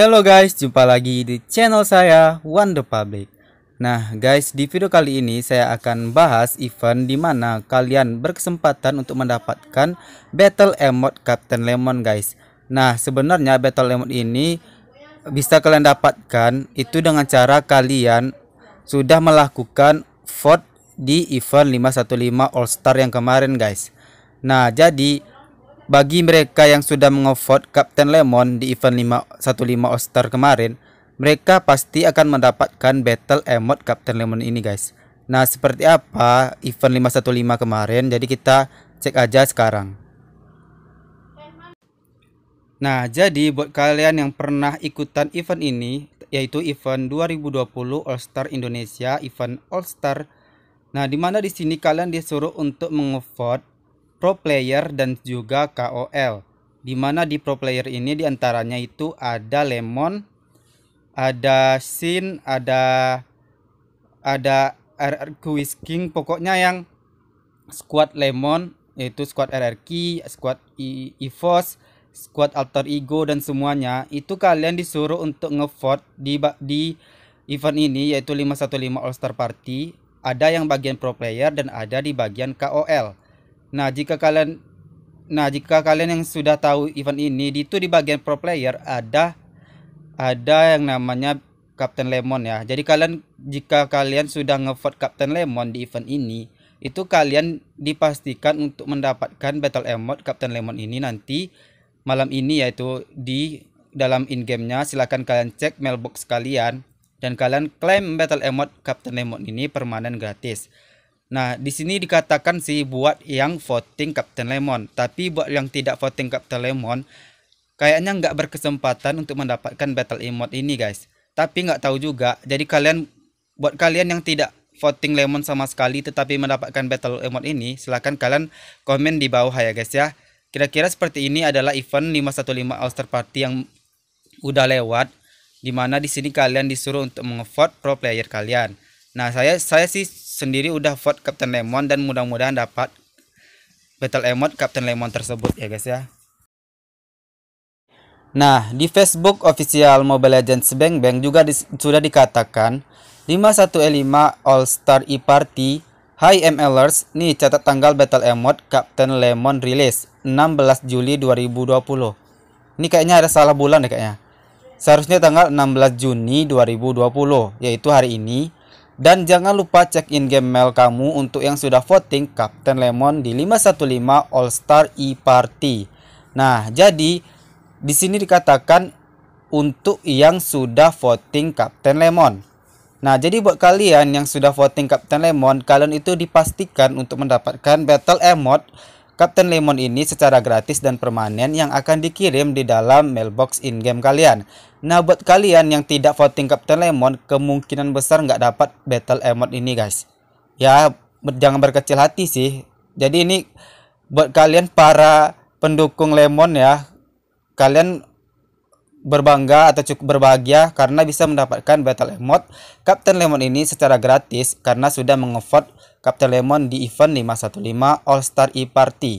Hello guys, jumpa lagi di channel saya One The Public. Nah guys, di video kali ini saya akan bahas event di mana kalian berkesempatan untuk mendapatkan Battle Emote Captain Lemon guys. Nah sebenarnya Battle Emote ini bisa kalian dapatkan itu dengan cara kalian sudah melakukan vote di event 515 All Star yang kemarin guys. Nah jadi bagi mereka yang sudah mengovote Captain Lemon di event 515 All Star kemarin, mereka pasti akan mendapatkan battle emote Captain Lemon ini guys. Nah, seperti apa event 515 kemarin? Jadi kita cek aja sekarang. Nah, jadi buat kalian yang pernah ikutan event ini, yaitu event 2020 All Star Indonesia, event All Star. Nah, di mana di sini kalian disuruh untuk mengevote Pro Player dan juga KOL. Di mana di Pro Player ini diantaranya itu ada Lemon, ada Sin, ada ada RRQ King, pokoknya yang squad Lemon yaitu squad RRQ, squad I e, EVOS, squad alter ego dan semuanya itu kalian disuruh untuk ngevote di di event ini yaitu 515 All Star Party ada yang bagian pro player dan ada di bagian KOL Nah, jika kalian Nah, jika kalian yang sudah tahu event ini, itu di bagian pro player ada ada yang namanya Captain Lemon ya. Jadi kalian jika kalian sudah ngevote Captain Lemon di event ini, itu kalian dipastikan untuk mendapatkan battle emote Captain Lemon ini nanti malam ini yaitu di dalam in gamenya silahkan kalian cek mailbox kalian dan kalian klaim battle emote Captain Lemon ini permanen gratis Nah, di sini dikatakan sih buat yang voting Captain Lemon. Tapi buat yang tidak voting Captain Lemon, kayaknya nggak berkesempatan untuk mendapatkan battle emote ini guys. Tapi nggak tahu juga, jadi kalian, buat kalian yang tidak voting Lemon sama sekali tetapi mendapatkan battle emote ini, silahkan kalian komen di bawah ya guys ya. Kira-kira seperti ini adalah event 515 All Party yang udah lewat. Dimana di sini kalian disuruh untuk mengevote pro player kalian. Nah, saya saya sih sendiri udah vote Captain Lemon dan mudah-mudahan dapat battle emote Captain Lemon tersebut ya guys ya. Nah, di Facebook official Mobile Legends Bang Bang juga di, sudah dikatakan 51E5 All Star E-Party Hi MLers, nih catat tanggal battle emote Captain Lemon rilis 16 Juli 2020. Ini kayaknya ada salah bulan deh kayaknya. Seharusnya tanggal 16 Juni 2020, yaitu hari ini dan jangan lupa cek in game mail kamu untuk yang sudah voting Captain Lemon di 515 All Star E-Party. Nah, jadi di sini dikatakan untuk yang sudah voting Captain Lemon. Nah, jadi buat kalian yang sudah voting Captain Lemon, kalian itu dipastikan untuk mendapatkan battle emote Captain Lemon ini secara gratis dan permanen yang akan dikirim di dalam mailbox in-game kalian. Nah buat kalian yang tidak voting Captain Lemon, kemungkinan besar nggak dapat battle emote ini guys. Ya jangan berkecil hati sih. Jadi ini buat kalian para pendukung Lemon ya, kalian berbangga atau cukup berbahagia karena bisa mendapatkan battle emote Captain Lemon ini secara gratis karena sudah mengevote Captain Lemon di event 515 All Star E-Party.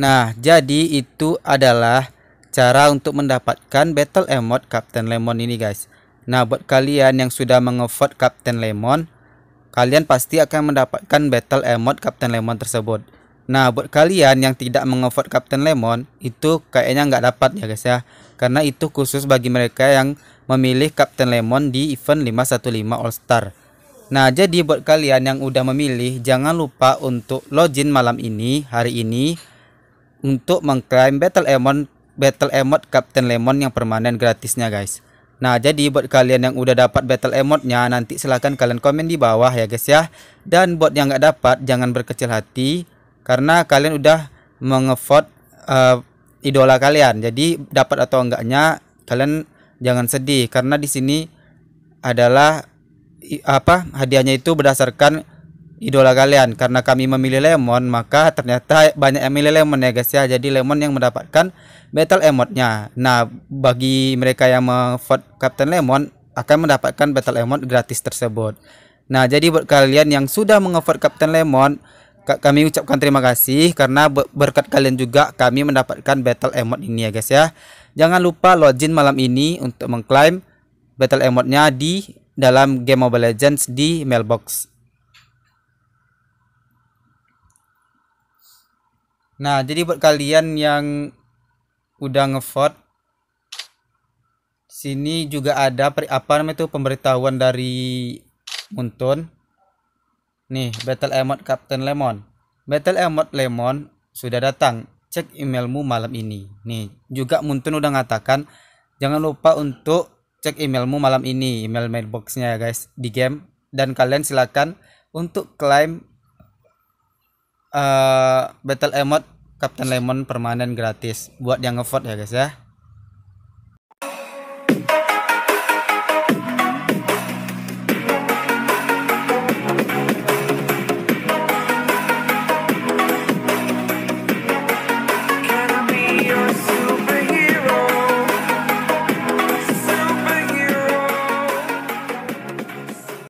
Nah, jadi itu adalah cara untuk mendapatkan battle emote Captain Lemon ini guys. Nah, buat kalian yang sudah mengevote Captain Lemon, kalian pasti akan mendapatkan battle emote Captain Lemon tersebut. Nah, buat kalian yang tidak mengafford Captain Lemon, itu kayaknya nggak dapat ya guys ya. Karena itu khusus bagi mereka yang memilih Captain Lemon di event 515 All Star. Nah, jadi buat kalian yang udah memilih, jangan lupa untuk login malam ini, hari ini, untuk mengklaim Battle emot Battle emot Captain Lemon yang permanen gratisnya guys. Nah, jadi buat kalian yang udah dapat battle emote-nya, nanti silahkan kalian komen di bawah ya guys ya. Dan buat yang nggak dapat, jangan berkecil hati karena kalian udah mengevot uh, eh, idola kalian. Jadi dapat atau enggaknya kalian jangan sedih karena di sini adalah apa hadiahnya itu berdasarkan idola kalian karena kami memilih lemon maka ternyata banyak yang memilih lemon ya guys ya jadi lemon yang mendapatkan battle emotnya nah bagi mereka yang mengevot Captain Lemon akan mendapatkan battle emot gratis tersebut nah jadi buat kalian yang sudah mengevot Captain Lemon kami ucapkan terima kasih karena berkat kalian juga kami mendapatkan battle emote ini ya guys ya. Jangan lupa login malam ini untuk mengklaim battle emote-nya di dalam game Mobile Legends di mailbox. Nah, jadi buat kalian yang udah ngevote sini juga ada apa namanya itu pemberitahuan dari Muntun Nih, battle emote Captain Lemon. Battle emote Lemon sudah datang. Cek emailmu malam ini. Nih, juga Muntun udah ngatakan jangan lupa untuk cek emailmu malam ini, email mailboxnya ya guys di game dan kalian silakan untuk klaim uh, eh, battle emote Captain Lemon permanen gratis buat yang ngevote ya guys ya.